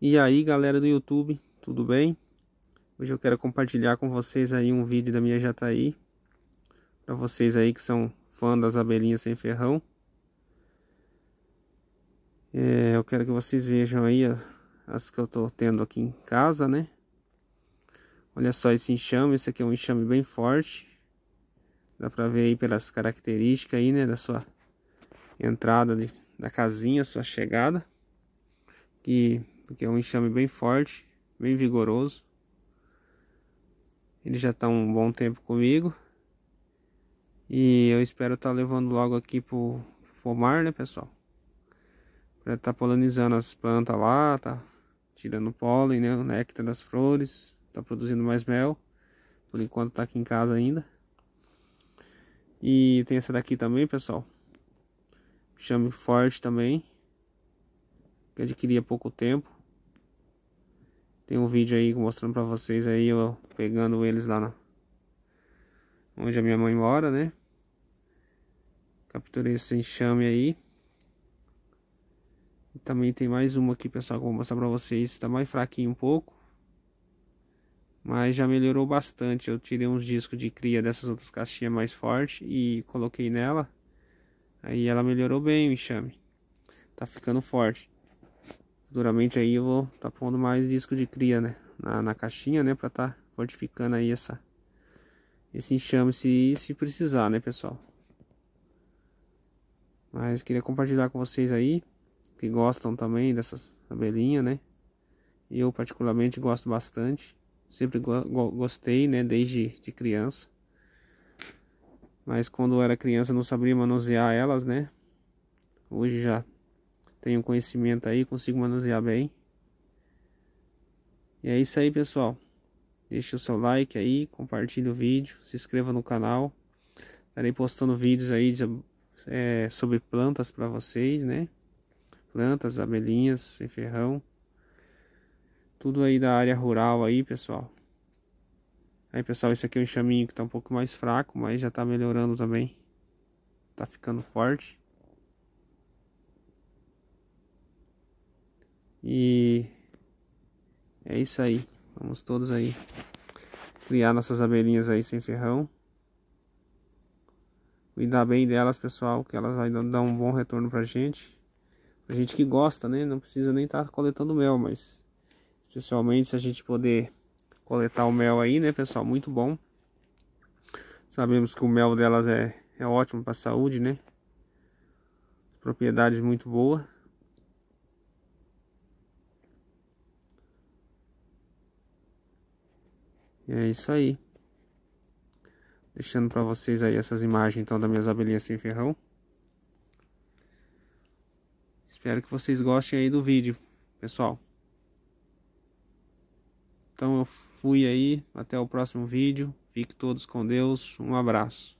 E aí galera do YouTube, tudo bem? Hoje eu quero compartilhar com vocês aí um vídeo da minha jataí Para vocês aí que são fã das abelhinhas sem ferrão é, Eu quero que vocês vejam aí as, as que eu estou tendo aqui em casa, né? Olha só esse enxame, esse aqui é um enxame bem forte Dá para ver aí pelas características aí, né? Da sua entrada de, da casinha, sua chegada e porque é um enxame bem forte, bem vigoroso. Ele já está um bom tempo comigo. E eu espero estar tá levando logo aqui para o pomar, né, pessoal? Para estar tá polinizando as plantas lá, tá tirando pólen, né, o néctar das flores, está produzindo mais mel. Por enquanto está aqui em casa ainda. E tem essa daqui também, pessoal. Enxame forte também. Que adquiri há pouco tempo. Tem um vídeo aí mostrando pra vocês aí, eu pegando eles lá na... Onde a minha mãe mora, né? Capturei esse enxame aí. E também tem mais uma aqui, pessoal, que eu vou mostrar pra vocês. Tá mais fraquinho um pouco. Mas já melhorou bastante. Eu tirei uns discos de cria dessas outras caixinhas mais fortes e coloquei nela. Aí ela melhorou bem o enxame. Tá ficando forte futuramente aí eu vou estar tá pondo mais disco de cria, né? Na, na caixinha, né? para estar tá fortificando aí essa, esse enxame se, se precisar, né, pessoal? Mas queria compartilhar com vocês aí, que gostam também dessas abelhinhas, né? Eu particularmente gosto bastante, sempre go gostei, né, desde de criança. Mas quando eu era criança não sabia manusear elas, né? Hoje já tenho conhecimento aí, consigo manusear bem. E é isso aí, pessoal. Deixe o seu like aí, compartilhe o vídeo, se inscreva no canal. Estarei postando vídeos aí de, é, sobre plantas para vocês, né? Plantas, abelhinhas, sem ferrão. Tudo aí da área rural aí, pessoal. Aí, pessoal, esse aqui é um chaminho que tá um pouco mais fraco, mas já tá melhorando também. Tá ficando forte. E é isso aí. Vamos todos aí criar nossas abelhinhas aí sem ferrão. Cuidar bem delas, pessoal, que elas vão dar um bom retorno pra gente. Pra gente que gosta, né? Não precisa nem estar tá coletando mel, mas especialmente se a gente poder coletar o mel aí, né, pessoal? Muito bom. Sabemos que o mel delas é, é ótimo para a saúde, né? Propriedades muito boas. E é isso aí. Deixando para vocês aí essas imagens então das minhas abelhinhas sem ferrão. Espero que vocês gostem aí do vídeo, pessoal. Então eu fui aí, até o próximo vídeo. Fique todos com Deus. Um abraço.